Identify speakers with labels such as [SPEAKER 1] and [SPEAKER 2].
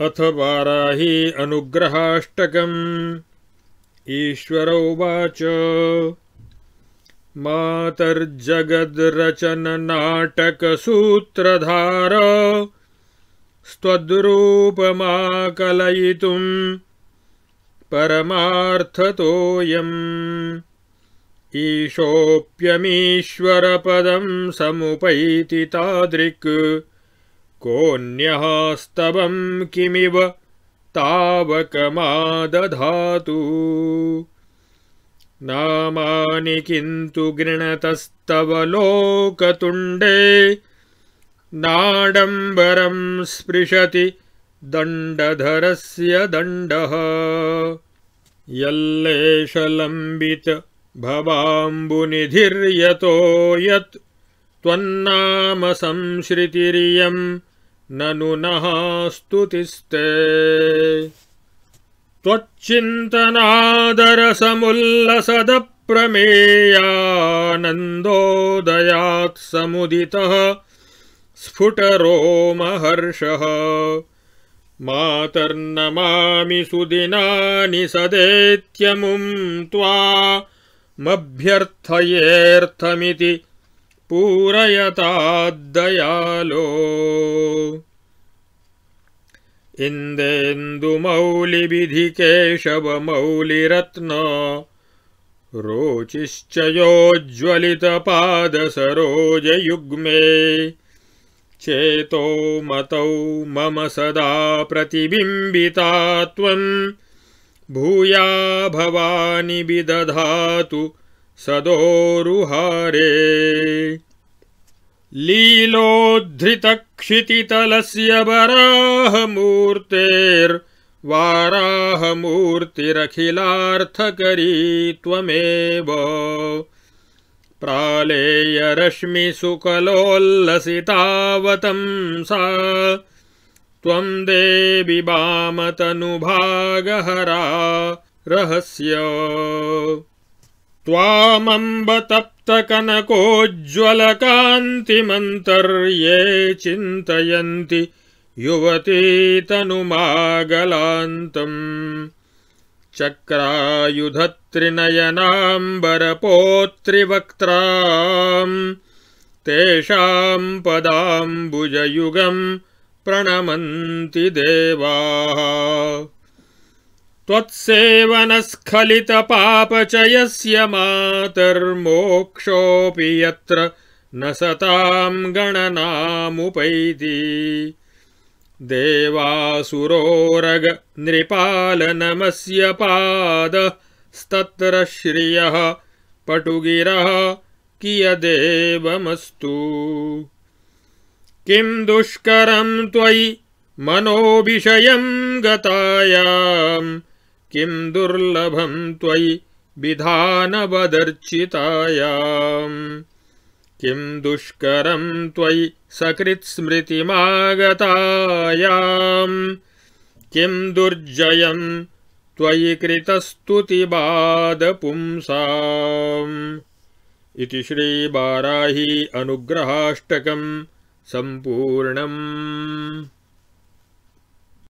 [SPEAKER 1] अथ पाराहि अनुग्रहाष्टकम् ईश्वर उवाच स्त्वद्रूपमाकलयितुम् परमार्थतोऽयम् ईशोऽप्यमीश्वरपदम् समुपैति तादृक् स्तवम् किमिव तावकमादधातु नामानि किन्तु गृणतस्तव लोकतुण्डे नाडम्बरम् स्पृशति दण्डधरस्य दण्डः यल्लेशलम्बित भवाम्बुनिधिर्यतो यत् त्वन्नाम संश्रितिरियम् ननु नः स्तुतिस्ते समुदितः स्फुटरो महर्षः मातर्नमामि सुदिनानि सदेत्यमुंत्वा त्वा मभ्यर्थयेऽर्थमिति पूरयता दयालो इन्देन्दुमौलिविधिकेशवमौलिरत्न रोचिश्च योज्ज्वलितपादसरोजयुग्मे चेतो मतौ मम सदा प्रतिबिम्बिता त्वम् भवानि विदधातु सदोरुहारे लीलोद्धृतक्षितितलस्य वराह मूर्तेर्वाहमूर्तिरखिलार्थकरी त्वमेव प्रालेयरश्मिसुकलोल्लसितावतं सा त्वं देवि बामतनुभागहरा रहस्य त्वामम्बत कनकोज्ज्वलकान्तिमन्तर्ये चिन्तयन्ति युवतीतनुमागलान्तम् चक्रायुधत्रिनयनाम्बरपोत्रिवक्त्राम् तेषाम् पदाम्बुजयुगम् प्रणमन्ति देवाः त्वत्सेवनस्खलितपापचयस्य मातर्मोक्षोऽपि यत्र न सताम् गणनामुपैति नृपालनमस्य पादस्तत्र श्रियः पटुगिरः कियदेवमस्तु किम् दुष्करम् त्वयि मनोविषयं गतायाम् किम् दुर्लभम् त्वयि विधानवदर्चितायाम् किम् दुष्करम् त्वयि सकृत्स्मृतिमागतायाम् किम् दुर्जयम् त्वयि कृतस्तुतिबादपुंसाम् इति श्रीबाराही अनुग्रहाष्टकम् सम्पूर्णम्